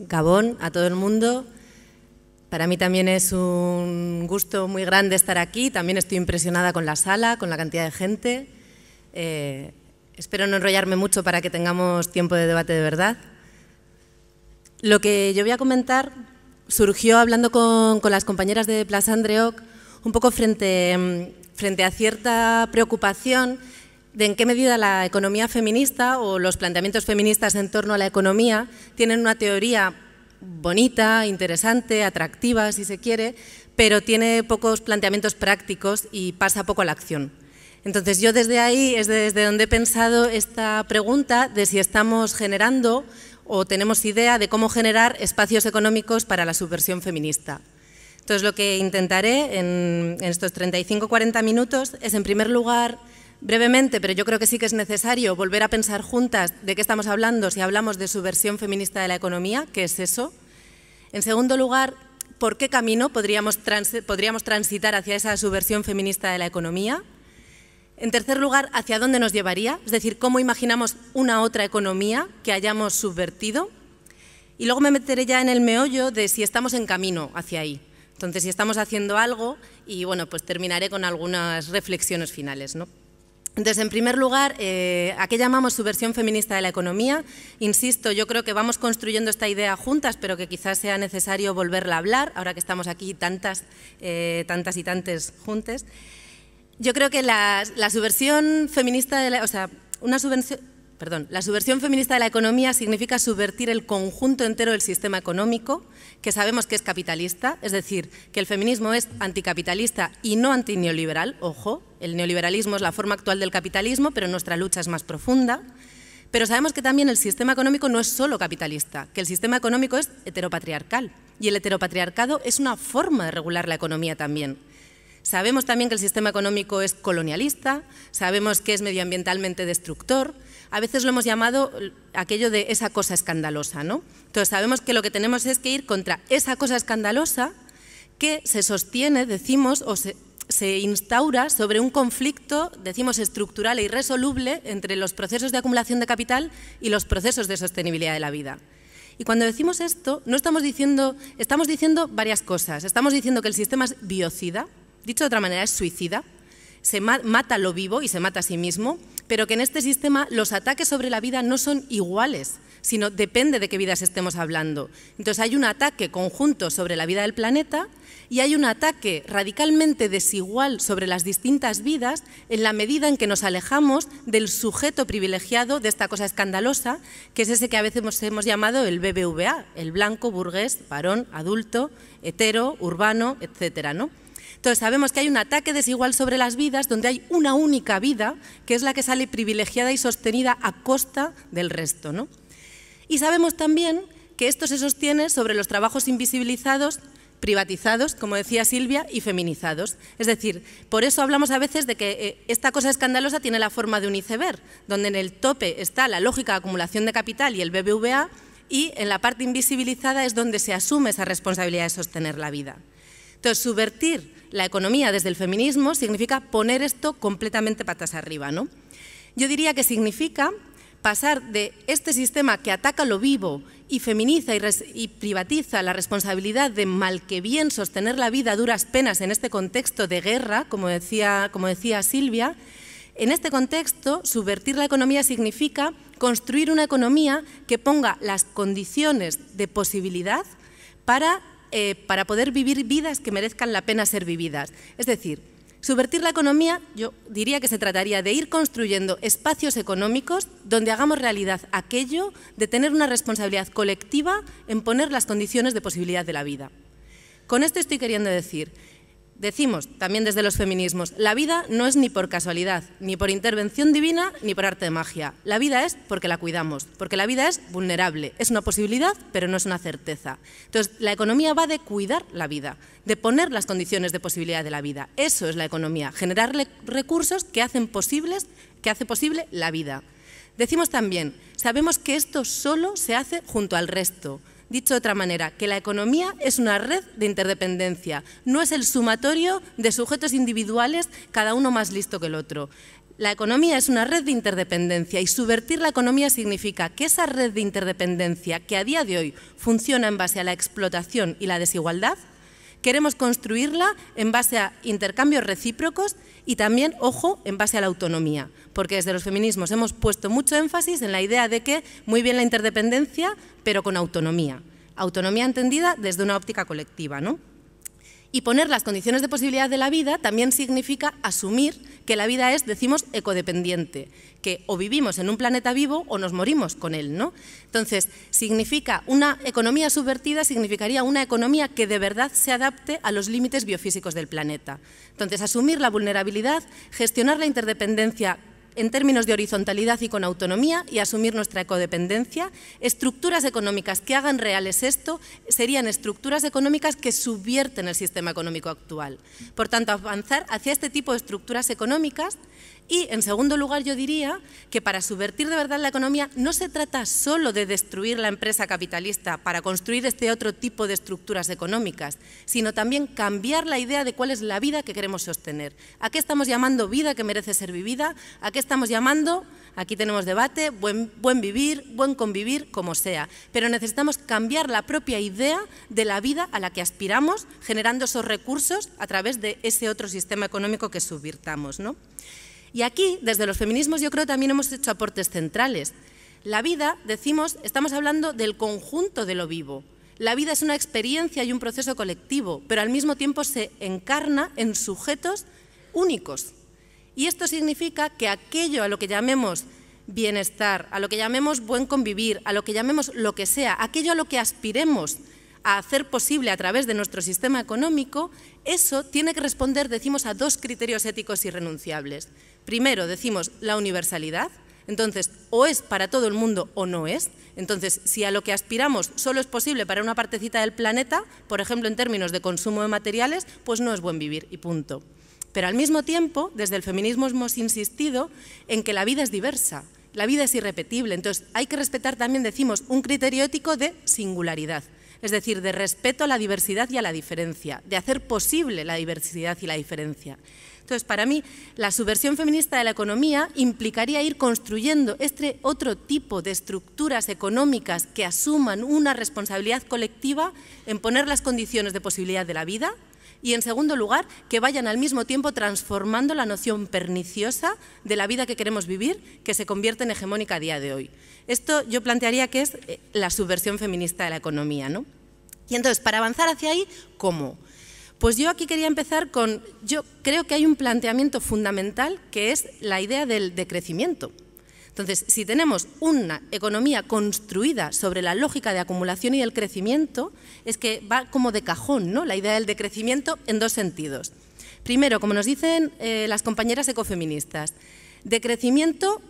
Gabón a todo el mundo. Para mí también es un gusto muy grande estar aquí. También estoy impresionada con la sala, con la cantidad de gente. Eh, espero no enrollarme mucho para que tengamos tiempo de debate de verdad. Lo que yo voy a comentar surgió hablando con, las compañeras de Plaza Andreoc, un poco frente, mm, frente a cierta preocupación de en qué medida la economía feminista o los planteamientos feministas en torno a la economía tienen una teoría bonita, interesante, atractiva, si se quiere, pero tiene pocos planteamientos prácticos y pasa poco a la acción. Entonces yo desde ahí es desde donde he pensado esta pregunta de si estamos generando o tenemos idea de cómo generar espacios económicos para la subversión feminista. Entonces lo que intentaré en, estos 35-40 minutos es en primer lugar brevemente, pero yo creo que sí que es necesario volver a pensar juntas de qué estamos hablando si hablamos de subversión feminista de la economía, qué es eso. En segundo lugar, por qué camino podríamos, transitar hacia esa subversión feminista de la economía. En tercer lugar, hacia dónde nos llevaría, es decir, cómo imaginamos una otra economía que hayamos subvertido. Y luego me meteré ya en el meollo de si estamos en camino hacia ahí. Entonces, si estamos haciendo algo, y bueno, pues terminaré con algunas reflexiones finales, ¿no? Entonces, en primer lugar, eh, ¿a qué llamamos subversión feminista de la economía? Insisto, yo creo que vamos construyendo esta idea juntas, pero que quizás sea necesario volverla a hablar, ahora que estamos aquí tantas, eh, tantas y tantas juntas. Yo creo que la, subversión feminista, de la, o sea, una subversión perdón, la subversión feminista de la economía significa subvertir el conjunto entero del sistema económico, que sabemos que es capitalista, es decir, que el feminismo es anticapitalista y no antineoliberal, ojo, el neoliberalismo es la forma actual del capitalismo, pero nuestra lucha es más profunda. Pero sabemos que también el sistema económico no es solo capitalista, que el sistema económico es heteropatriarcal y el heteropatriarcado es una forma de regular la economía también. Sabemos también que el sistema económico es colonialista, sabemos que es medioambientalmente destructor, a veces lo hemos llamado aquello de esa cosa escandalosa, ¿no? Entonces sabemos que lo que tenemos es que ir contra esa cosa escandalosa que se sostiene, decimos, o se, instaura sobre un conflicto, decimos, estructural e irresoluble entre los procesos de acumulación de capital y los procesos de sostenibilidad de la vida. Y cuando decimos esto, no estamos diciendo, estamos diciendo varias cosas. Estamos diciendo que el sistema es biocida, dicho de otra manera, es suicida, se mata lo vivo y se mata a sí mismo, pero que en este sistema los ataques sobre la vida no son iguales, sino depende de qué vidas estemos hablando. Entonces hay un ataque conjunto sobre la vida del planeta y hay un ataque radicalmente desigual sobre las distintas vidas en la medida en que nos alejamos del sujeto privilegiado de esta cosa escandalosa, que es ese que a veces hemos llamado el BBVA, el blanco, burgués, varón, adulto, hetero, urbano, etcétera, ¿no? Entonces sabemos que hay un ataque desigual sobre las vidas donde hay una única vida que es la que sale privilegiada y sostenida a costa del resto. Y sabemos también que esto se sostiene sobre los trabajos invisibilizados privatizados, como decía Silvia, y feminizados. Es decir, por eso hablamos a veces de que eh, esta cosa escandalosa tiene la forma de un iceberg, donde en el tope está la lógica de acumulación de capital y el BBVA, y en la parte invisibilizada es donde se asume esa responsabilidad de sostener la vida. Entonces, subvertir la economía desde el feminismo significa poner esto completamente patas arriba. ¿no? Yo diría que significa pasar de este sistema que ataca lo vivo y feminiza y, privatiza la responsabilidad de mal que bien sostener la vida a duras penas en este contexto de guerra, como decía, como decía Silvia, en este contexto, subvertir la economía significa construir una economía que ponga las condiciones de posibilidad para eh, para poder vivir vidas que merezcan la pena ser vividas. Es decir, subvertir la economía, yo diría que se trataría de ir construyendo espacios económicos donde hagamos realidad aquello de tener una responsabilidad colectiva en poner las condiciones de posibilidad de la vida. Con esto estoy queriendo decir Decimos, también desde los feminismos, la vida no es ni por casualidad, ni por intervención divina, ni por arte de magia. La vida es porque la cuidamos, porque la vida es vulnerable. Es una posibilidad, pero no es una certeza. Entonces, la economía va de cuidar la vida, de poner las condiciones de posibilidad de la vida. Eso es la economía, generar recursos que hacen posibles, que hace posible la vida. Decimos también, sabemos que esto solo se hace junto al resto. Dicho de otra manera, que la economía es una red de interdependencia, no es el sumatorio de sujetos individuales, cada uno más listo que el otro. La economía es una red de interdependencia y subvertir la economía significa que esa red de interdependencia que a día de hoy funciona en base a la explotación y la desigualdad, queremos construirla en base a intercambios recíprocos y también, ojo, en base a la autonomía porque desde los feminismos hemos puesto mucho énfasis en la idea de que muy bien la interdependencia, pero con autonomía. Autonomía entendida desde una óptica colectiva, ¿no? Y poner las condiciones de posibilidad de la vida también significa asumir que la vida es, decimos, ecodependiente, que o vivimos en un planeta vivo o nos morimos con él, ¿no? Entonces, significa una economía subvertida significaría una economía que de verdad se adapte a los límites biofísicos del planeta. Entonces, asumir la vulnerabilidad, gestionar la interdependencia en términos de horizontalidad y con autonomía y asumir nuestra ecodependencia, Estructuras económicas que hagan reales esto serían estructuras económicas que subvierten el sistema económico actual. Por tanto, avanzar hacia este tipo de estructuras económicas y, en segundo lugar, yo diría que para subvertir de verdad la economía no se trata solo de destruir la empresa capitalista para construir este otro tipo de estructuras económicas, sino también cambiar la idea de cuál es la vida que queremos sostener. ¿A qué estamos llamando vida que merece ser vivida? ¿A qué estamos llamando, aquí tenemos debate, buen, vivir, buen convivir, como sea? Pero necesitamos cambiar la propia idea de la vida a la que aspiramos, generando esos recursos a través de ese otro sistema económico que subvirtamos. ¿no? Y aquí, desde los feminismos, yo creo también hemos hecho aportes centrales. La vida, decimos, estamos hablando del conjunto de lo vivo. La vida es una experiencia y un proceso colectivo, pero al mismo tiempo se encarna en sujetos únicos. Y esto significa que aquello a lo que llamemos bienestar, a lo que llamemos buen convivir, a lo que llamemos lo que sea, aquello a lo que aspiremos a hacer posible a través de nuestro sistema económico, eso tiene que responder, decimos, a dos criterios éticos irrenunciables. Primero decimos la universalidad, entonces o es para todo el mundo o no es. Entonces, si a lo que aspiramos solo es posible para una partecita del planeta, por ejemplo en términos de consumo de materiales, pues no es buen vivir y punto. Pero al mismo tiempo, desde el feminismo hemos insistido en que la vida es diversa, la vida es irrepetible, entonces hay que respetar también, decimos, un criterio ético de singularidad es decir, de respeto a la diversidad y a la diferencia, de hacer posible la diversidad y la diferencia. Entonces, para mí, la subversión feminista de la economía implicaría ir construyendo este otro tipo de estructuras económicas que asuman una responsabilidad colectiva en poner las condiciones de posibilidad de la vida y, en segundo lugar, que vayan al mismo tiempo transformando la noción perniciosa de la vida que queremos vivir, que se convierte en hegemónica a día de hoy. Esto yo plantearía que es eh, la subversión feminista de la economía. ¿no? Y entonces, para avanzar hacia ahí, ¿cómo? Pues yo aquí quería empezar con, yo creo que hay un planteamiento fundamental que es la idea del decrecimiento. Entonces, si tenemos una economía construida sobre la lógica de acumulación y el crecimiento, es que va como de cajón ¿no? la idea del decrecimiento en dos sentidos. Primero, como nos dicen eh, las compañeras ecofeministas, decrecimiento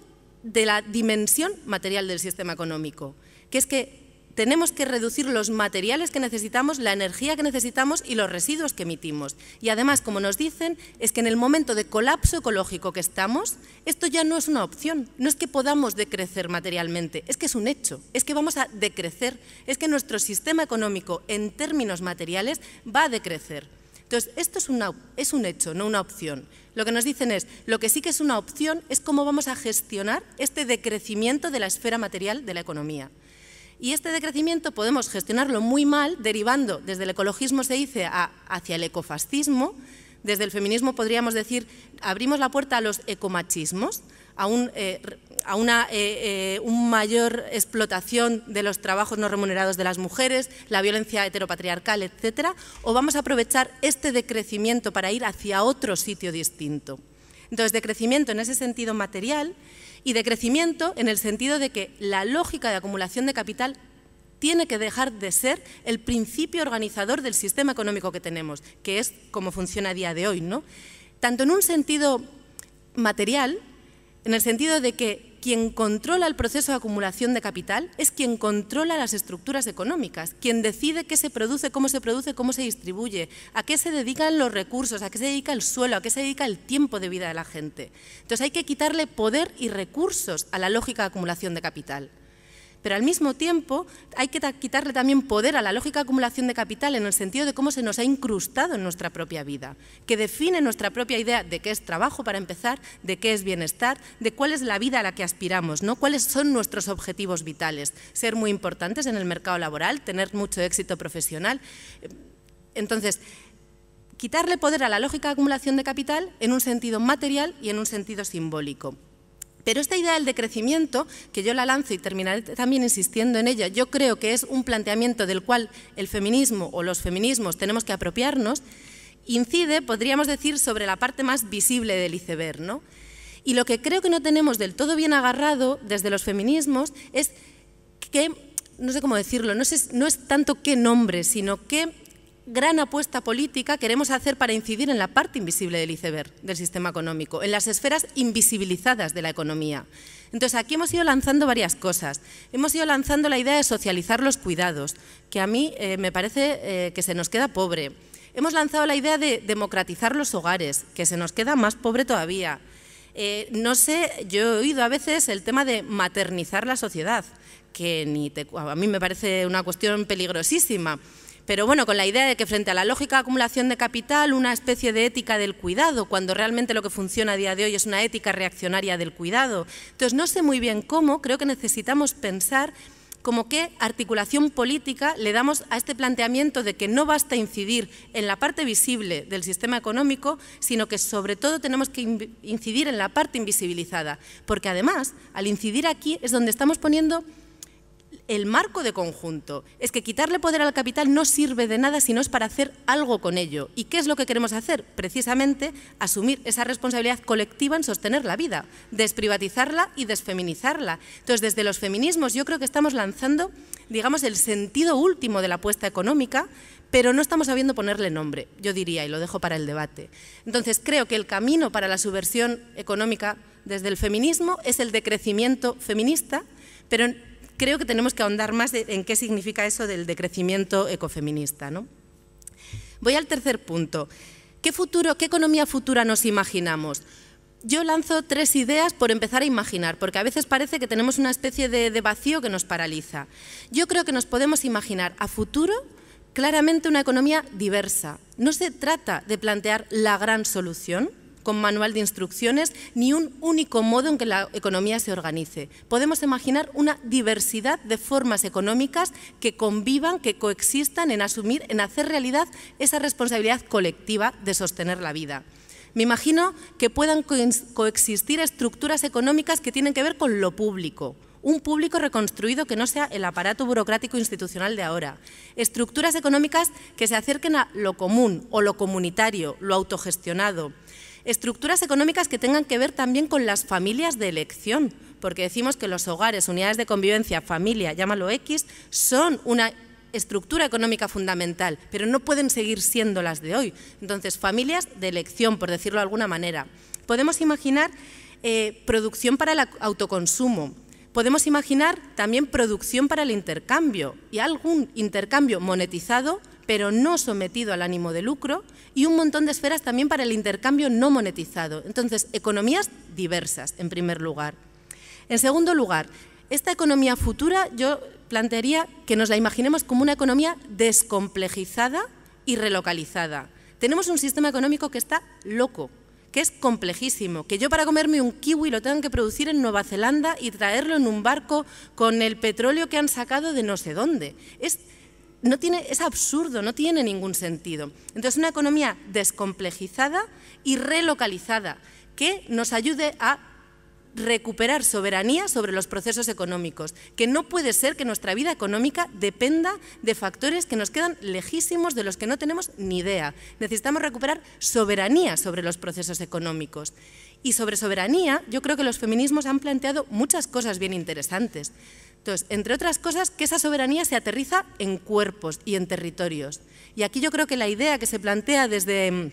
de la dimensión material del sistema económico, que es que tenemos que reducir los materiales que necesitamos, la energía que necesitamos y los residuos que emitimos. Y además, como nos dicen, es que en el momento de colapso ecológico que estamos, esto ya no es una opción. No es que podamos decrecer materialmente, es que es un hecho, es que vamos a decrecer, es que nuestro sistema económico en términos materiales va a decrecer. Entonces, esto es, es un hecho, no una opción. Lo que nos dicen es, lo que sí que es una opción es cómo vamos a gestionar este decrecimiento de la esfera material de la economía. Y este decrecimiento podemos gestionarlo muy mal, derivando desde el ecologismo se dice hacia el ecofascismo, desde el feminismo podríamos decir abrimos la puerta a los ecomachismos, a, eh, a una eh, eh, un mayor explotación de los trabajos no remunerados de las mujeres, la violencia heteropatriarcal, etc. o vamos a aprovechar este decrecimiento para ir hacia otro sitio distinto. Entonces, decrecimiento en ese sentido material y de crecimiento en el sentido de que la lógica de acumulación de capital tiene que dejar de ser el principio organizador del sistema económico que tenemos, que es como funciona a día de hoy. ¿no? Tanto en un sentido material, en el sentido de que quien controla el proceso de acumulación de capital es quien controla las estructuras económicas, quien decide qué se produce, cómo se produce, cómo se distribuye, a qué se dedican los recursos, a qué se dedica el suelo, a qué se dedica el tiempo de vida de la gente. Entonces hay que quitarle poder y recursos a la lógica de acumulación de capital pero al mismo tiempo hay que quitarle también poder a la lógica acumulación de capital en el sentido de cómo se nos ha incrustado en nuestra propia vida, que define nuestra propia idea de qué es trabajo para empezar, de qué es bienestar, de cuál es la vida a la que aspiramos, ¿no? cuáles son nuestros objetivos vitales, ser muy importantes en el mercado laboral, tener mucho éxito profesional. Entonces, quitarle poder a la lógica de acumulación de capital en un sentido material y en un sentido simbólico. Pero esta idea del decrecimiento, que yo la lanzo y terminaré también insistiendo en ella, yo creo que es un planteamiento del cual el feminismo o los feminismos tenemos que apropiarnos, incide, podríamos decir, sobre la parte más visible del iceberg. ¿no? Y lo que creo que no tenemos del todo bien agarrado desde los feminismos es que, no sé cómo decirlo, no es, no es tanto qué nombre, sino qué gran apuesta política queremos hacer para incidir en la parte invisible del iceberg del sistema económico, en las esferas invisibilizadas de la economía. Entonces, aquí hemos ido lanzando varias cosas. Hemos ido lanzando la idea de socializar los cuidados, que a mí eh, me parece eh, que se nos queda pobre. Hemos lanzado la idea de democratizar los hogares, que se nos queda más pobre todavía. Eh, no sé, yo he oído a veces el tema de maternizar la sociedad, que a mí me parece una cuestión peligrosísima pero bueno, con la idea de que frente a la lógica acumulación de capital, una especie de ética del cuidado, cuando realmente lo que funciona a día de hoy es una ética reaccionaria del cuidado. Entonces, no sé muy bien cómo, creo que necesitamos pensar como qué articulación política le damos a este planteamiento de que no basta incidir en la parte visible del sistema económico, sino que sobre todo tenemos que incidir en la parte invisibilizada, porque además, al incidir aquí es donde estamos poniendo el marco de conjunto. Es que quitarle poder al capital no sirve de nada si no es para hacer algo con ello. ¿Y qué es lo que queremos hacer? Precisamente asumir esa responsabilidad colectiva en sostener la vida, desprivatizarla y desfeminizarla. Entonces, desde los feminismos yo creo que estamos lanzando, digamos, el sentido último de la apuesta económica, pero no estamos sabiendo ponerle nombre, yo diría, y lo dejo para el debate. Entonces, creo que el camino para la subversión económica desde el feminismo es el decrecimiento feminista, pero creo que tenemos que ahondar más en qué significa eso del decrecimiento ecofeminista. Voy al tercer punto. ¿Qué futuro, qué economía futura nos imaginamos? Yo lanzo tres ideas por empezar a imaginar, porque a veces parece que tenemos una especie de vacío que nos paraliza. Yo creo que nos podemos imaginar a futuro claramente una economía diversa. No se trata de plantear la gran solución, con manual de instrucciones ni un único modo en que la economía se organice. Podemos imaginar una diversidad de formas económicas que convivan, que coexistan en asumir, en hacer realidad esa responsabilidad colectiva de sostener la vida. Me imagino que puedan coexistir estructuras económicas que tienen que ver con lo público, un público reconstruido que no sea el aparato burocrático institucional de ahora. Estructuras económicas que se acerquen a lo común o lo comunitario, lo autogestionado, Estructuras económicas que tengan que ver también con las familias de elección, porque decimos que los hogares, unidades de convivencia, familia, llámalo X, son una estructura económica fundamental, pero no pueden seguir siendo las de hoy. Entonces, familias de elección, por decirlo de alguna manera. Podemos imaginar eh, producción para el autoconsumo, podemos imaginar también producción para el intercambio y algún intercambio monetizado pero no sometido al ánimo de lucro, y un montón de esferas también para el intercambio no monetizado. Entonces, economías diversas, en primer lugar. En segundo lugar, esta economía futura yo plantearía que nos la imaginemos como una economía descomplejizada y relocalizada. Tenemos un sistema económico que está loco, que es complejísimo, que yo para comerme un kiwi lo tengo que producir en Nueva Zelanda y traerlo en un barco con el petróleo que han sacado de no sé dónde. Es es absurdo, no tiene ningún sentido. Entonces, una economía descomplejizada y relocalizada que nos ayude a recuperar soberanía sobre los procesos económicos, que no puede ser que nuestra vida económica dependa de factores que nos quedan lejísimos de los que no tenemos ni idea. Necesitamos recuperar soberanía sobre los procesos económicos. Y sobre soberanía, yo creo que los feminismos han planteado muchas cosas bien interesantes. Entonces, entre otras cosas, que esa soberanía se aterriza en cuerpos y en territorios. Y aquí yo creo que la idea que se plantea desde mm,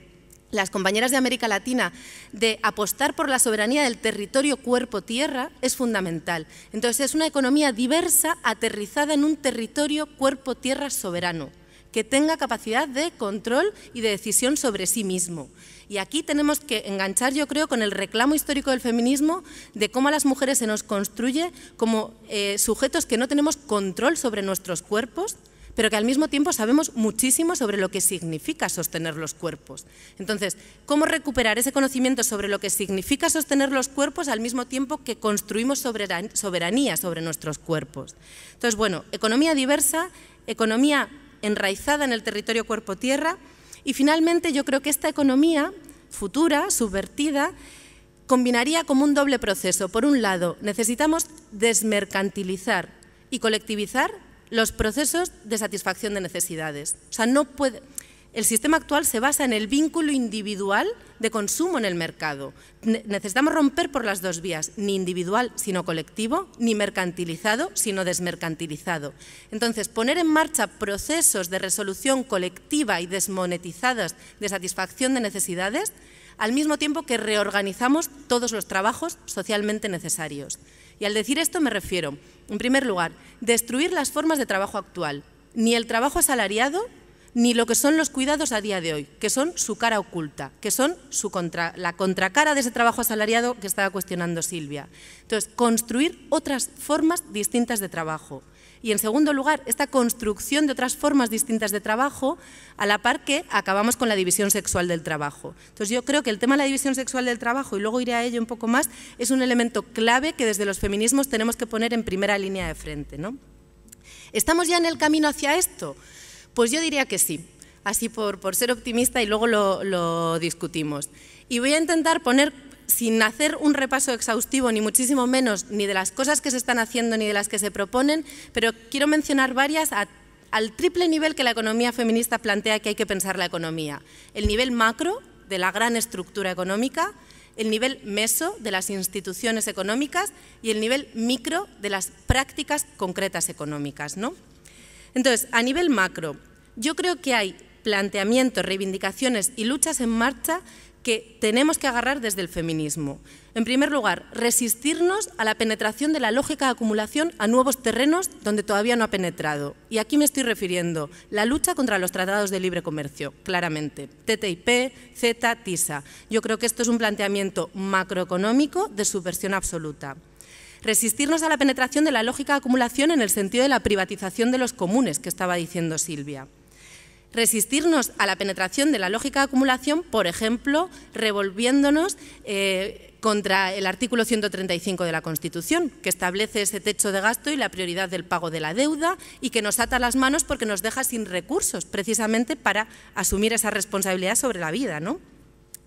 las compañeras de América Latina de apostar por la soberanía del territorio cuerpo-tierra es fundamental. Entonces, es una economía diversa aterrizada en un territorio cuerpo-tierra soberano, que tenga capacidad de control y de decisión sobre sí mismo y aquí tenemos que enganchar, yo creo, con el reclamo histórico del feminismo de cómo a las mujeres se nos construye como eh, sujetos que no tenemos control sobre nuestros cuerpos, pero que al mismo tiempo sabemos muchísimo sobre lo que significa sostener los cuerpos. Entonces, ¿cómo recuperar ese conocimiento sobre lo que significa sostener los cuerpos al mismo tiempo que construimos soberanía sobre nuestros cuerpos? Entonces, bueno, economía diversa, economía enraizada en el territorio cuerpo-tierra, y finalmente yo creo que esta economía futura, subvertida, combinaría como un doble proceso. Por un lado, necesitamos desmercantilizar y colectivizar los procesos de satisfacción de necesidades. O sea, no puede, el sistema actual se basa en el vínculo individual de consumo en el mercado. necesitamos romper por las dos vías, ni individual sino colectivo, ni mercantilizado sino desmercantilizado. Entonces, poner en marcha procesos de resolución colectiva y desmonetizadas de satisfacción de necesidades, al mismo tiempo que reorganizamos todos los trabajos socialmente necesarios. Y al decir esto me refiero, en primer lugar, destruir las formas de trabajo actual. Ni el trabajo asalariado ni lo que son los cuidados a día de hoy, que son su cara oculta, que son la contracara de ese trabajo asalariado que estaba cuestionando Silvia. Entonces, construir otras formas distintas de trabajo. Y en segundo lugar, esta construcción de otras formas distintas de trabajo a la par que acabamos con la división sexual del trabajo. Entonces yo creo que el tema de la división sexual del trabajo, y luego iré a ello un poco más, es un elemento clave que desde los feminismos tenemos que poner en primera línea de frente. ¿Estamos ya en el camino hacia esto? Pues yo diría que sí, así por, ser optimista y luego lo, discutimos. Y voy a intentar poner sin hacer un repaso exhaustivo, ni muchísimo menos, ni de las cosas que se están haciendo ni de las que se proponen, pero quiero mencionar varias al triple nivel que la economía feminista plantea que hay que pensar la economía. El nivel macro, de la gran estructura económica, el nivel meso, de las instituciones económicas, y el nivel micro, de las prácticas concretas económicas. ¿no? Entonces, a nivel macro, yo creo que hay planteamientos, reivindicaciones y luchas en marcha que tenemos que agarrar desde el feminismo. En primer lugar, resistirnos a la penetración de la lógica de acumulación a nuevos terrenos donde todavía no ha penetrado. Y aquí me estoy refiriendo la lucha contra los tratados de libre comercio, claramente. TTIP, Z, TISA. Yo creo que esto es un planteamiento macroeconómico de subversión absoluta. Resistirnos a la penetración de la lógica de acumulación en el sentido de la privatización de los comunes que estaba diciendo Silvia. Resistirnos a la penetración de la lógica de acumulación, por ejemplo, revolviéndonos eh, contra el artículo 135 de la Constitución, que establece ese techo de gasto y la prioridad del pago de la deuda y que nos ata las manos porque nos deja sin recursos precisamente para asumir esa responsabilidad sobre la vida, ¿no?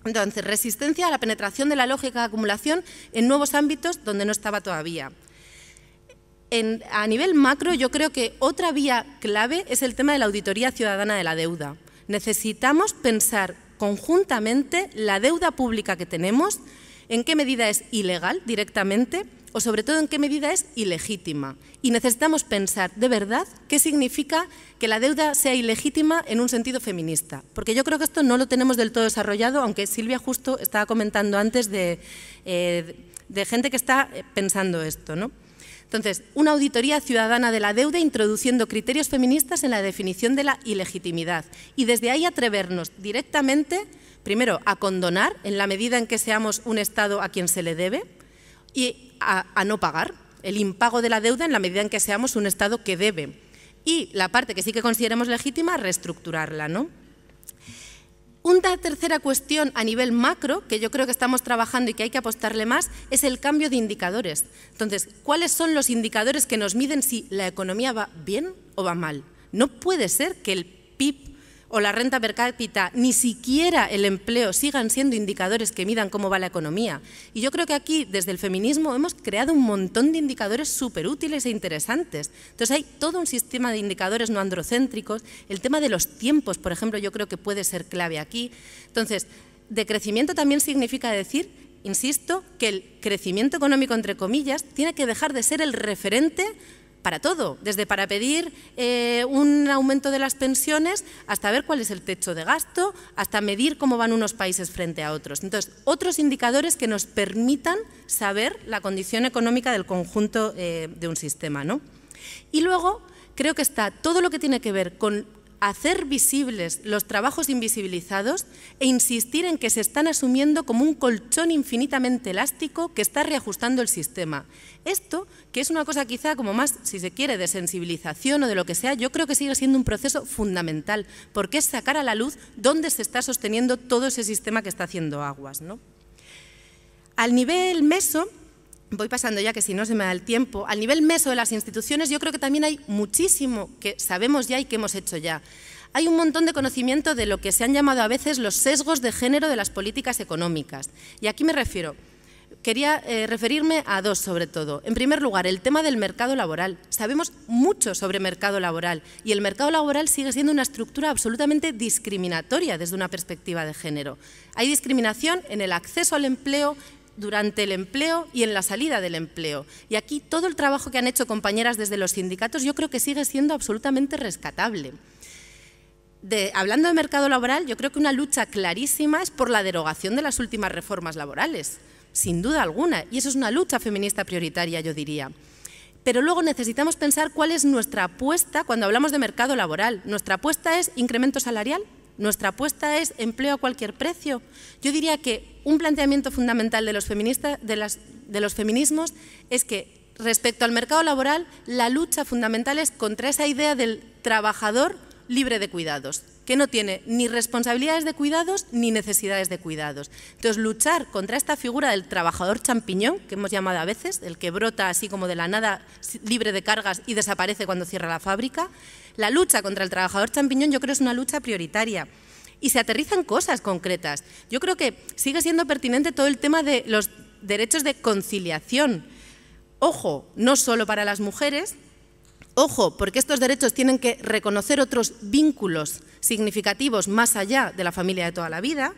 Entonces, resistencia a la penetración de la lógica de acumulación en nuevos ámbitos donde no estaba todavía. a nivel macro, yo creo que otra vía clave es el tema de la auditoría ciudadana de la deuda. Necesitamos pensar conjuntamente la deuda pública que tenemos, en qué medida es ilegal directamente o sobre todo en qué medida es ilegítima. Y necesitamos pensar de verdad qué significa que la deuda sea ilegítima en un sentido feminista, porque yo creo que esto no lo tenemos del todo desarrollado, aunque Silvia justo estaba comentando antes de, eh, gente que está eh, pensando esto. Entonces, una auditoría ciudadana de la deuda introduciendo criterios feministas en la definición de la ilegitimidad y desde ahí atrevernos directamente primero, a condonar en la medida en que seamos un Estado a quien se le debe, y a, no pagar, el impago de la deuda en la medida en que seamos un Estado que debe. Y la parte que sí que consideremos legítima, reestructurarla. ¿no? Una tercera cuestión a nivel macro, que yo creo que estamos trabajando y que hay que apostarle más, es el cambio de indicadores. Entonces, ¿cuáles son los indicadores que nos miden si la economía va bien o va mal? No puede ser que el PIB o la renta per cápita, ni siquiera el empleo, sigan siendo indicadores que midan cómo va la economía. Y yo creo que aquí, desde el feminismo, hemos creado un montón de indicadores súper útiles e interesantes. Entonces, hay todo un sistema de indicadores no androcéntricos. El tema de los tiempos, por ejemplo, yo creo que puede ser clave aquí. Entonces, decrecimiento también significa decir, insisto, que el crecimiento económico, entre comillas, tiene que dejar de ser el referente para todo, desde para pedir eh, un aumento de las pensiones hasta ver cuál es el techo de gasto, hasta medir cómo van unos países frente a otros. Entonces, otros indicadores que nos permitan saber la condición económica del conjunto eh, de un sistema. ¿no? Y luego, creo que está todo lo que tiene que ver con hacer visibles los trabajos invisibilizados e insistir en que se están asumiendo como un colchón infinitamente elástico que está reajustando el sistema. Esto, que es una cosa quizá como más, si se quiere, de sensibilización o de lo que sea, yo creo que sigue siendo un proceso fundamental, porque es sacar a la luz dónde se está sosteniendo todo ese sistema que está haciendo aguas. ¿no? Al nivel meso, voy pasando ya que si no se me da el tiempo, al nivel meso de las instituciones yo creo que también hay muchísimo que sabemos ya y que hemos hecho ya. Hay un montón de conocimiento de lo que se han llamado a veces los sesgos de género de las políticas económicas. Y aquí me refiero, quería eh, referirme a dos sobre todo. En primer lugar, el tema del mercado laboral. Sabemos mucho sobre mercado laboral y el mercado laboral sigue siendo una estructura absolutamente discriminatoria desde una perspectiva de género. Hay discriminación en el acceso al empleo, durante el empleo y en la salida del empleo. Y aquí todo el trabajo que han hecho compañeras desde los sindicatos yo creo que sigue siendo absolutamente rescatable. hablando de mercado laboral, yo creo que una lucha clarísima es por la derogación de las últimas reformas laborales, sin duda alguna, y eso es una lucha feminista prioritaria, yo diría. Pero luego necesitamos pensar cuál es nuestra apuesta cuando hablamos de mercado laboral. ¿Nuestra apuesta es incremento salarial? Nuestra apuesta es empleo a cualquier precio. Yo diría que un planteamiento fundamental de los, feministas, de, los feminismos es que respecto al mercado laboral, la lucha fundamental es contra esa idea del trabajador libre de cuidados que no tiene ni responsabilidades de cuidados ni necesidades de cuidados. Entonces, luchar contra esta figura del trabajador champiñón, que hemos llamado a veces, el que brota así como de la nada, libre de cargas y desaparece cuando cierra la fábrica, la lucha contra el trabajador champiñón yo creo es una lucha prioritaria y se aterrizan cosas concretas. Yo creo que sigue siendo pertinente todo el tema de los derechos de conciliación. Ojo, no solo para las mujeres, Ojo, porque estos derechos tienen que reconocer otros vínculos significativos más allá de la familia de toda la vida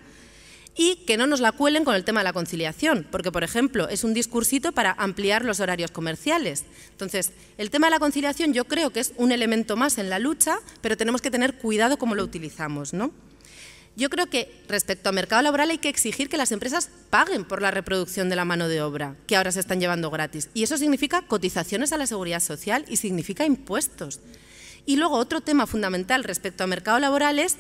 y que no nos la cuelen con el tema de la conciliación, porque, por ejemplo, es un discursito para ampliar los horarios comerciales. Entonces, el tema de la conciliación yo creo que es un elemento más en la lucha, pero tenemos que tener cuidado cómo lo utilizamos, ¿no? Yo creo que respecto al mercado laboral hay que exigir que las empresas paguen por la reproducción de la mano de obra, que ahora se están llevando gratis. Y eso significa cotizaciones a la seguridad social y significa impuestos. Y luego otro tema fundamental respecto al mercado laboral es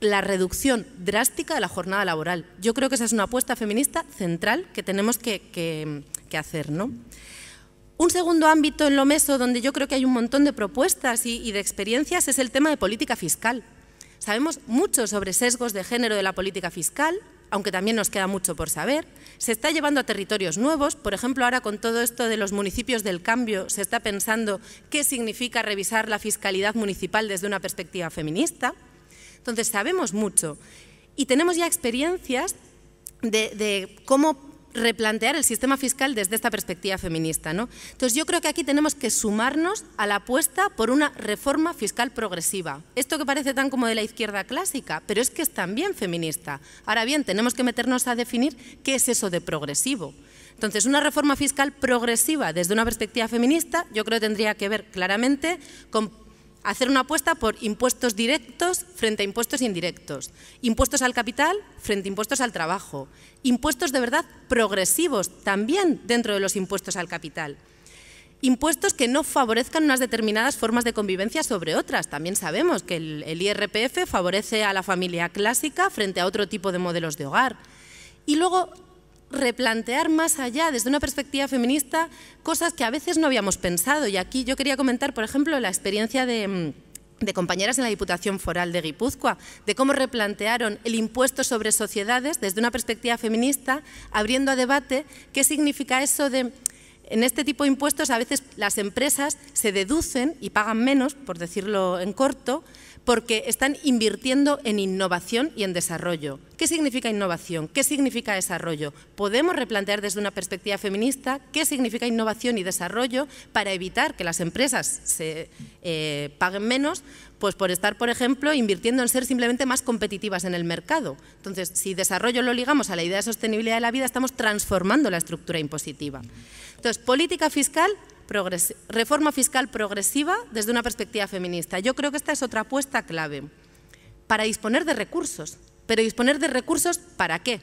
la reducción drástica de la jornada laboral. Yo creo que esa es una apuesta feminista central que tenemos que, hacer. Un segundo ámbito en lo meso donde yo creo que hay un montón de propuestas y de experiencias es el tema de política fiscal. Sabemos mucho sobre sesgos de género de la política fiscal, aunque también nos queda mucho por saber. Se está llevando a territorios nuevos, por ejemplo, ahora con todo esto de los municipios del cambio, se está pensando qué significa revisar la fiscalidad municipal desde una perspectiva feminista. Entonces, sabemos mucho y tenemos ya experiencias de, de cómo replantear el sistema fiscal desde esta perspectiva feminista. ¿no? Entonces yo creo que aquí tenemos que sumarnos a la apuesta por una reforma fiscal progresiva. Esto que parece tan como de la izquierda clásica, pero es que es también feminista. Ahora bien, tenemos que meternos a definir qué es eso de progresivo. Entonces, una reforma fiscal progresiva desde una perspectiva feminista yo creo que tendría que ver claramente con hacer una apuesta por impuestos directos frente a impuestos indirectos, impuestos al capital frente a impuestos al trabajo, impuestos de verdad progresivos también dentro de los impuestos al capital. Impuestos que no favorezcan unas determinadas formas de convivencia sobre otras. También sabemos que el, IRPF favorece a la familia clásica frente a otro tipo de modelos de hogar. Y luego replantear más allá, desde una perspectiva feminista, cosas que a veces no habíamos pensado. Y aquí yo quería comentar, por ejemplo, la experiencia mm, de compañeras en la Diputación Foral de Guipúzcoa, de cómo replantearon el impuesto sobre sociedades desde una perspectiva feminista, abriendo a debate qué significa eso de en este tipo de impuestos a veces las empresas se deducen y pagan menos, por decirlo en corto, porque están invirtiendo en innovación y en desarrollo. ¿Qué significa innovación? ¿Qué significa desarrollo? Podemos replantear desde una perspectiva feminista qué significa innovación y desarrollo para evitar que las empresas se eh, paguen menos, pues por estar, por ejemplo, invirtiendo en ser simplemente más competitivas en el mercado. Entonces, si desarrollo lo ligamos a la idea de sostenibilidad de la vida, estamos transformando la estructura impositiva. Entonces, política fiscal, reforma fiscal progresiva desde una perspectiva feminista. Yo creo que esta es otra apuesta clave para disponer de recursos. Pero disponer de recursos, ¿para qué?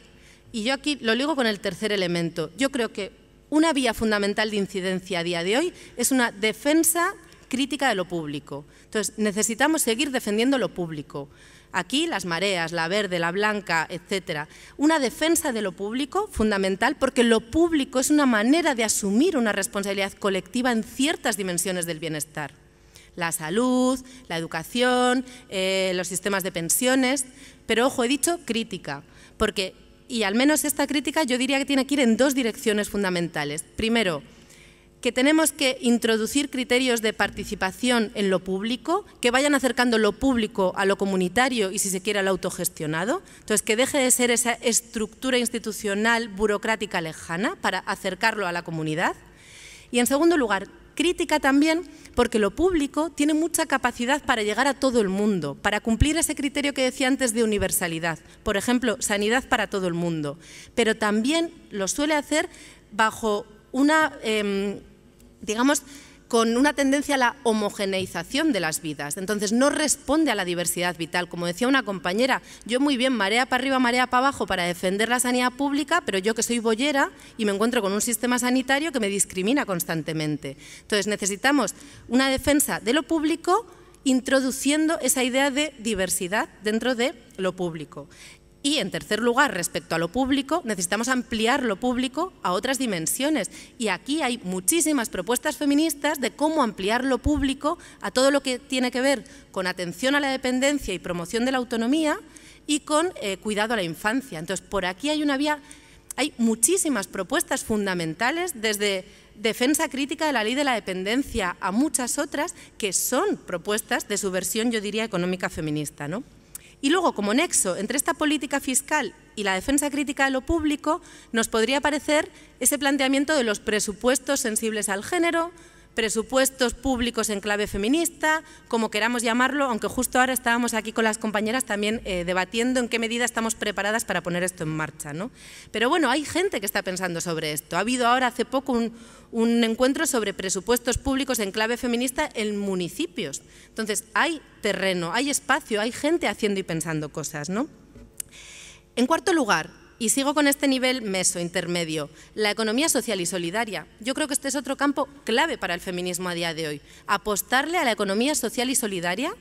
Y yo aquí lo ligo con el tercer elemento. Yo creo que una vía fundamental de incidencia a día de hoy es una defensa crítica de lo público. Entonces, necesitamos seguir defendiendo lo público. Aquí las mareas, la verde, la blanca, etcétera. Una defensa de lo público fundamental porque lo público es una manera de asumir una responsabilidad colectiva en ciertas dimensiones del bienestar. La salud, la educación, eh, los sistemas de pensiones, pero ojo, he dicho crítica, porque, y al menos esta crítica yo diría que tiene que ir en dos direcciones fundamentales. Primero, que tenemos que introducir criterios de participación en lo público, que vayan acercando lo público a lo comunitario y, si se quiere, al autogestionado. Entonces, que deje de ser esa estructura institucional burocrática lejana para acercarlo a la comunidad. Y, en segundo lugar, crítica también porque lo público tiene mucha capacidad para llegar a todo el mundo, para cumplir ese criterio que decía antes de universalidad, por ejemplo, sanidad para todo el mundo, pero también lo suele hacer bajo una em, digamos, con una tendencia a la homogeneización de las vidas. Entonces, no responde a la diversidad vital. Como decía una compañera, yo muy bien, marea para arriba, marea para abajo para defender la sanidad pública, pero yo que soy bollera y me encuentro con un sistema sanitario que me discrimina constantemente. Entonces, necesitamos una defensa de lo público introduciendo esa idea de diversidad dentro de lo público. Y en tercer lugar, respecto a lo público, necesitamos ampliar lo público a otras dimensiones. Y aquí hay muchísimas propuestas feministas de cómo ampliar lo público a todo lo que tiene que ver con atención a la dependencia y promoción de la autonomía y con eh, cuidado a la infancia. Entonces, por aquí hay una vía, hay muchísimas propuestas fundamentales desde defensa crítica de la ley de la dependencia a muchas otras que son propuestas de subversión, yo diría, económica feminista. ¿no? Y luego, como nexo entre esta política fiscal y la defensa crítica de lo público, nos podría parecer ese planteamiento de los presupuestos sensibles al género, presupuestos públicos en clave feminista, como queramos llamarlo, aunque justo ahora estábamos aquí con las compañeras también eh, debatiendo en qué medida estamos preparadas para poner esto en marcha. ¿no? Pero bueno, hay gente que está pensando sobre esto. Ha habido ahora hace poco un, un encuentro sobre presupuestos públicos en clave feminista en municipios. Entonces, hay terreno, hay espacio, hay gente haciendo y pensando cosas. ¿no? En cuarto lugar, y sigo con este nivel meso, intermedio, la economía social y solidaria. Yo creo que este es otro campo clave para el feminismo a día de hoy. Apostarle a la economía social y solidaria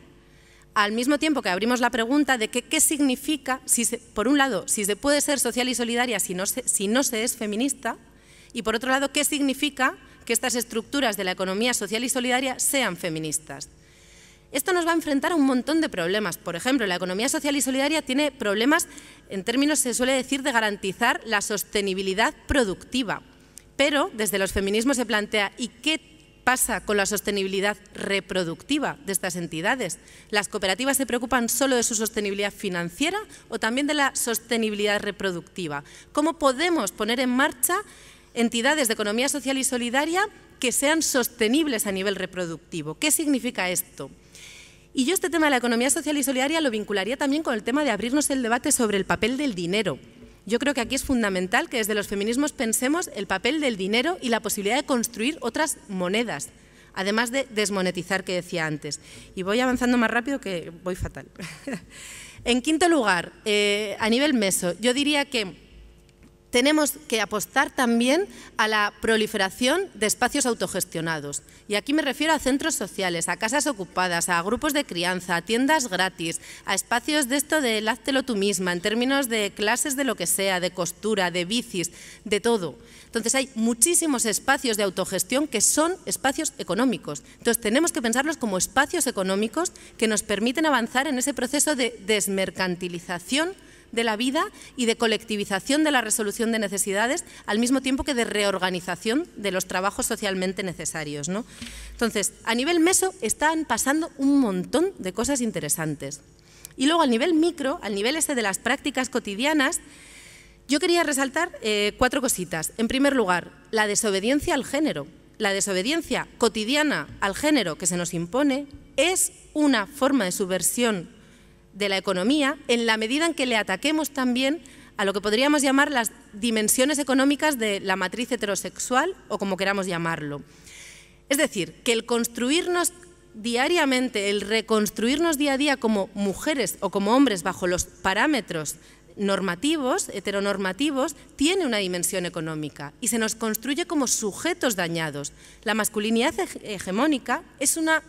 al mismo tiempo que abrimos la pregunta de qué significa, si por un lado, si se puede ser social y solidaria si no se es feminista, y por otro lado, qué significa que estas estructuras de la economía social y solidaria sean feministas. Esto nos va a enfrentar a un montón de problemas. Por ejemplo, la economía social y solidaria tiene problemas, en términos se suele decir, de garantizar la sostenibilidad productiva. Pero desde los feminismos se plantea, ¿y qué pasa con la sostenibilidad reproductiva de estas entidades? ¿Las cooperativas se preocupan solo de su sostenibilidad financiera o también de la sostenibilidad reproductiva? ¿Cómo podemos poner en marcha entidades de economía social y solidaria que sean sostenibles a nivel reproductivo? ¿Qué significa esto? Y yo este tema de la economía social y solidaria lo vincularía también con el tema de abrirnos el debate sobre el papel del dinero. Yo creo que aquí es fundamental que desde los feminismos pensemos el papel del dinero y la posibilidad de construir otras monedas, además de desmonetizar que decía antes. Y voy avanzando más rápido que voy fatal. en quinto lugar, eh, a nivel meso, yo diría que tenemos que apostar también a la proliferación de espacios autogestionados. Y aquí me refiero a centros sociales, a casas ocupadas, a grupos de crianza, a tiendas gratis, a espacios de esto de lo tú misma, en términos de clases de lo que sea, de costura, de bicis, de todo. Entonces hay muchísimos espacios de autogestión que son espacios económicos. Entonces tenemos que pensarlos como espacios económicos que nos permiten avanzar en ese proceso de desmercantilización de la vida y de colectivización de la resolución de necesidades, al mismo tiempo que de reorganización de los trabajos socialmente necesarios. Entonces, a nivel meso están pasando un montón de cosas interesantes. Y luego, al nivel micro, al nivel ese de las prácticas cotidianas, yo quería resaltar eh, cuatro cositas. En primer lugar, la desobediencia al género. La desobediencia cotidiana al género que se nos impone es una forma de subversión de la economía en la medida en que le ataquemos también a lo que podríamos llamar las dimensiones económicas de la matriz heterosexual o como queramos llamarlo. Es decir, que el construirnos diariamente, el reconstruirnos día a día como mujeres o como hombres bajo los parámetros normativos, heteronormativos, tiene una dimensión económica y se nos construye como sujetos dañados. La masculinidad hegemónica es una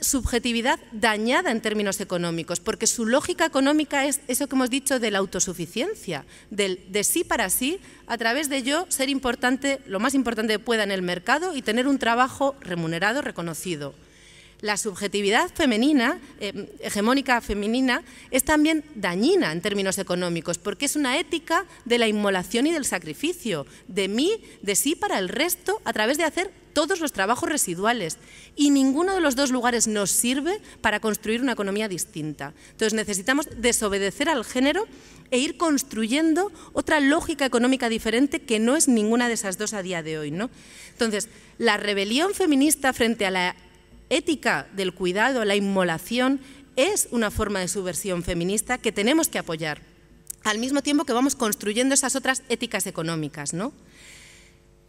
subjetividad dañada en términos económicos, porque su lógica económica es eso que hemos dicho de la autosuficiencia, del de sí para sí, a través de yo ser importante, lo más importante que pueda en el mercado y tener un trabajo remunerado, reconocido. La subjetividad femenina, eh, hegemónica femenina, es también dañina en términos económicos, porque es una ética de la inmolación y del sacrificio, de mí, de sí para el resto, a través de hacer todos los trabajos residuales y ninguno de los dos lugares nos sirve para construir una economía distinta. Entonces necesitamos desobedecer al género e ir construyendo otra lógica económica diferente que no es ninguna de esas dos a día de hoy. ¿no? Entonces, la rebelión feminista frente a la ética del cuidado, la inmolación, es una forma de subversión feminista que tenemos que apoyar, al mismo tiempo que vamos construyendo esas otras éticas económicas. ¿no?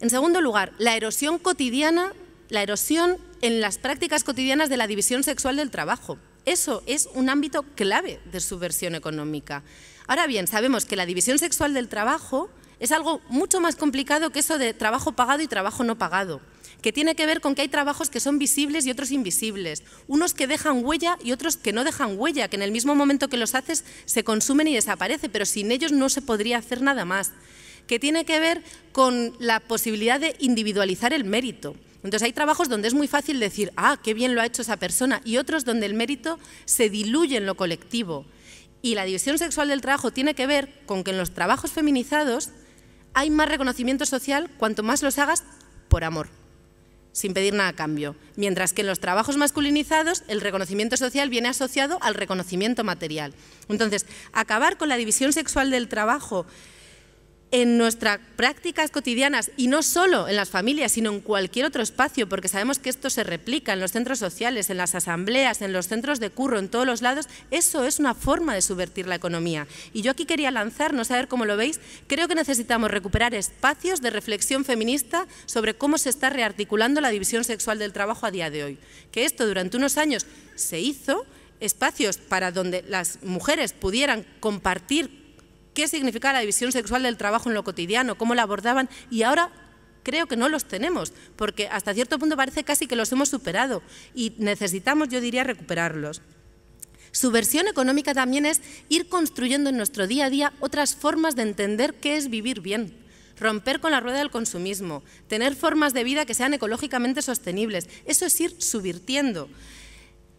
En segundo lugar, la erosión cotidiana, la erosión en las prácticas cotidianas de la división sexual del trabajo. Eso es un ámbito clave de subversión económica. Ahora bien, sabemos que la división sexual del trabajo es algo mucho más complicado que eso de trabajo pagado y trabajo no pagado, que tiene que ver con que hay trabajos que son visibles y otros invisibles, unos que dejan huella y otros que no dejan huella, que en el mismo momento que los haces se consumen y desaparecen, pero sin ellos no se podría hacer nada más que tiene que ver con la posibilidad de individualizar el mérito. Entonces hay trabajos donde es muy fácil decir, ah, qué bien lo ha hecho esa persona, y otros donde el mérito se diluye en lo colectivo. Y la división sexual del trabajo tiene que ver con que en los trabajos feminizados hay más reconocimiento social cuanto más los hagas por amor, sin pedir nada a cambio. Mientras que en los trabajos masculinizados el reconocimiento social viene asociado al reconocimiento material. Entonces, acabar con la división sexual del trabajo en nuestras prácticas cotidianas y no solo en las familias, sino en cualquier otro espacio, porque sabemos que esto se replica en los centros sociales, en las asambleas, en los centros de curro, en todos los lados, eso es una forma de subvertir la economía. Y yo aquí quería lanzarnos a ver cómo lo veis. Creo que necesitamos recuperar espacios de reflexión feminista sobre cómo se está rearticulando la división sexual del trabajo a día de hoy. Que esto durante unos años se hizo espacios para donde las mujeres pudieran compartir qué significa la división sexual del trabajo en lo cotidiano, cómo la abordaban y ahora creo que no los tenemos, porque hasta cierto punto parece casi que los hemos superado y necesitamos, yo diría, recuperarlos. Su versión económica también es ir construyendo en nuestro día a día otras formas de entender qué es vivir bien, romper con la rueda del consumismo, tener formas de vida que sean ecológicamente sostenibles. Eso es ir subvirtiendo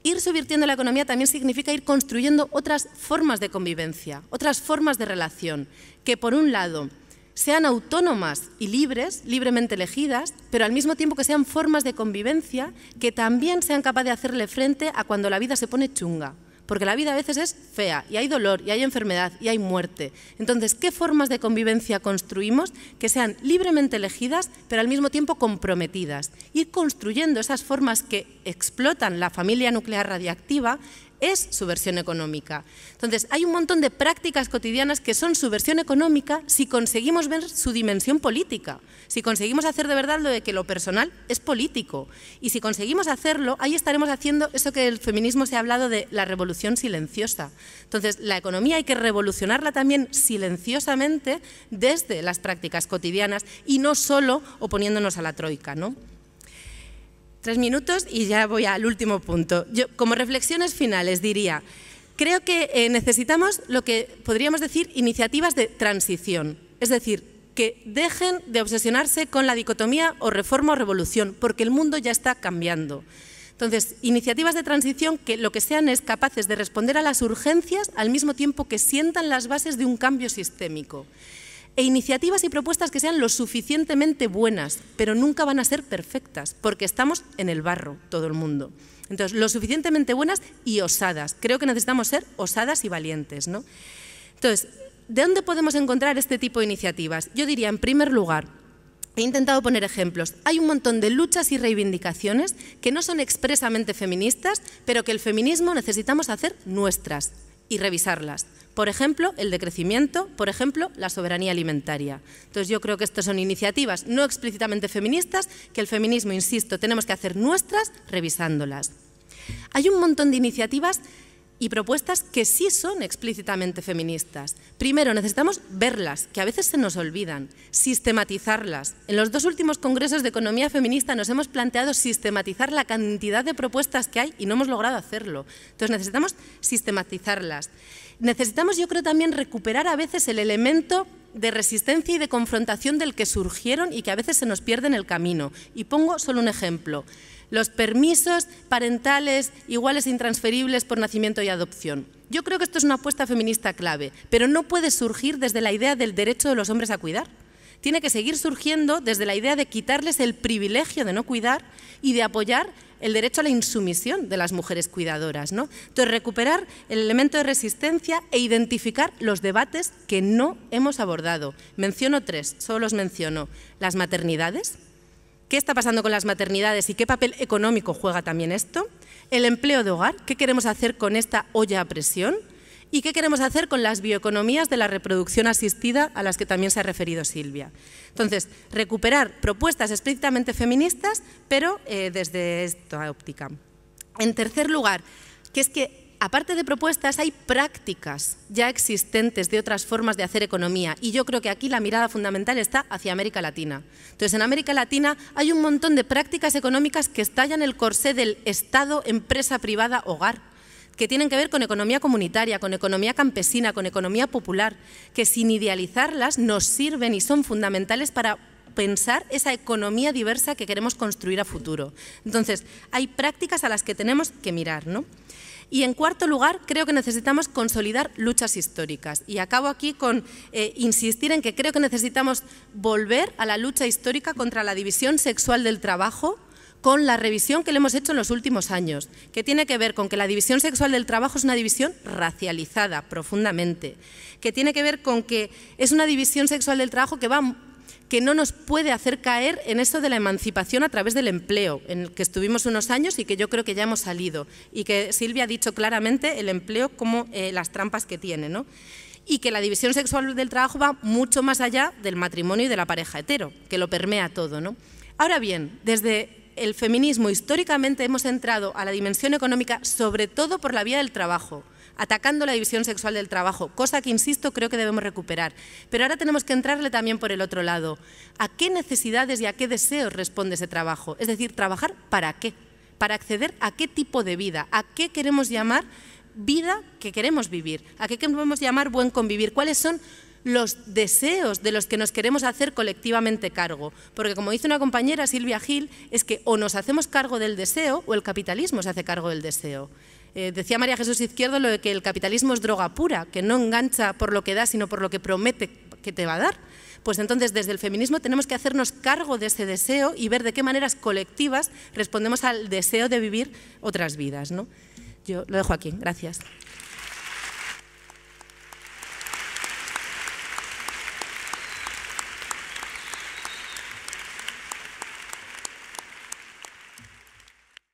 ir subvirtiendo la economía también significa ir construyendo otras formas de convivencia, otras formas de relación, que por un lado sean autónomas y libres, libremente elegidas, pero al mismo tiempo que sean formas de convivencia que también sean capaces de hacerle frente a cuando la vida se pone chunga porque la vida a veces es fea y hay dolor y hay enfermedad y hay muerte. Entonces, ¿qué formas de convivencia construimos que sean libremente elegidas, pero al mismo tiempo comprometidas? Ir construyendo esas formas que explotan la familia nuclear radiactiva es su versión económica. Entonces, hay un montón de prácticas cotidianas que son su versión económica si conseguimos ver su dimensión política, si conseguimos hacer de verdad lo de que lo personal es político. Y si conseguimos hacerlo, ahí estaremos haciendo eso que el feminismo se ha hablado de la revolución silenciosa. Entonces, la economía hay que revolucionarla también silenciosamente desde las prácticas cotidianas y no solo oponiéndonos a la troika, ¿no? Tres minutos y ya voy al último punto. Yo, como reflexiones finales, diría, creo que eh, necesitamos lo que podríamos decir iniciativas de transición, es decir, que dejen de obsesionarse con la dicotomía o reforma o revolución, porque el mundo ya está cambiando. Entonces, iniciativas de transición que lo que sean es capaces de responder a las urgencias al mismo tiempo que sientan las bases de un cambio sistémico e iniciativas y propuestas que sean lo suficientemente buenas, pero nunca van a ser perfectas, porque estamos en el barro todo el mundo. Entonces, lo suficientemente buenas y osadas. Creo que necesitamos ser osadas y valientes. ¿no? Entonces, ¿de dónde podemos encontrar este tipo de iniciativas? Yo diría, en primer lugar, he intentado poner ejemplos. Hay un montón de luchas y reivindicaciones que no son expresamente feministas, pero que el feminismo necesitamos hacer nuestras, y revisarlas. Por ejemplo, el decrecimiento, por ejemplo, la soberanía alimentaria. Entonces yo creo que estas son iniciativas no explícitamente feministas, que el feminismo, insisto, tenemos que hacer nuestras revisándolas. Hay un montón de iniciativas y propuestas que sí son explícitamente feministas. Primero, necesitamos verlas, que a veces se nos olvidan, sistematizarlas. En los dos últimos congresos de economía feminista nos hemos planteado sistematizar la cantidad de propuestas que hay y no hemos logrado hacerlo. Entonces necesitamos sistematizarlas. Necesitamos, yo creo, también recuperar a veces el elemento de resistencia y de confrontación del que surgieron y que a veces se nos pierde en el camino. Y pongo solo un ejemplo los permisos parentales iguales e intransferibles por nacimiento y adopción. Yo creo que esto es una apuesta feminista clave, pero no puede surgir desde la idea del derecho de los hombres a cuidar. Tiene que seguir surgiendo desde la idea de quitarles el privilegio de no cuidar y de apoyar el derecho a la insumisión de las mujeres cuidadoras. ¿no? Entonces, recuperar el elemento de resistencia e identificar los debates que no hemos abordado. Menciono tres, solo los menciono. Las maternidades, ¿Qué está pasando con las maternidades y qué papel económico juega también esto? El empleo de hogar, ¿qué queremos hacer con esta olla a presión? ¿Y qué queremos hacer con las bioeconomías de la reproducción asistida a las que también se ha referido Silvia? Entonces, recuperar propuestas explícitamente feministas, pero eh, desde esta óptica. En tercer lugar, que es que aparte de propuestas, hay prácticas ya existentes de otras formas de hacer economía y yo creo que aquí la mirada fundamental está hacia América Latina. Entonces, en América Latina hay un montón de prácticas económicas que estallan el corsé del Estado, empresa privada, hogar que tienen que ver con economía comunitaria, con economía campesina, con economía popular, que sin idealizarlas nos sirven y son fundamentales para pensar esa economía diversa que queremos construir a futuro. Entonces, hay prácticas a las que tenemos que mirar, ¿no? Y en cuarto lugar, creo que necesitamos consolidar luchas históricas. Y acabo aquí con eh, insistir en que creo que necesitamos volver a la lucha histórica contra la división sexual del trabajo con la revisión que le hemos hecho en los últimos años, que tiene que ver con que la división sexual del trabajo es una división racializada profundamente, que tiene que ver con que es una división sexual del trabajo que va que no nos puede hacer caer en esto de la emancipación a través del empleo, en el que estuvimos unos años y que yo creo que ya hemos salido, y que Silvia ha dicho claramente el empleo como eh, las trampas que tiene, y que la división sexual del trabajo va mucho más allá del matrimonio y de la pareja hetero, que lo permea todo. ¿no? Ahora bien, desde el feminismo históricamente hemos entrado a la dimensión económica sobre todo por la vía del trabajo, atacando la división sexual del trabajo, cosa que, insisto, creo que debemos recuperar. Pero ahora tenemos que entrarle también por el otro lado. ¿A qué necesidades y a qué deseos responde ese trabajo? Es decir, trabajar para qué, para acceder a qué tipo de vida, a qué queremos llamar vida que queremos vivir, a qué queremos llamar buen convivir, cuáles son los deseos de los que nos queremos hacer colectivamente cargo. Porque como dice una compañera, Silvia Gil, es que o nos hacemos cargo del deseo o el capitalismo se hace cargo del deseo. Eh, decía María Jesús Izquierdo lo de que el capitalismo es droga pura, que no engancha por lo que da, sino por lo que promete que te va a dar. Pues entonces desde el feminismo tenemos que hacernos cargo de ese deseo y ver de qué maneras colectivas respondemos al deseo de vivir otras vidas. ¿no? Yo lo dejo aquí. Gracias.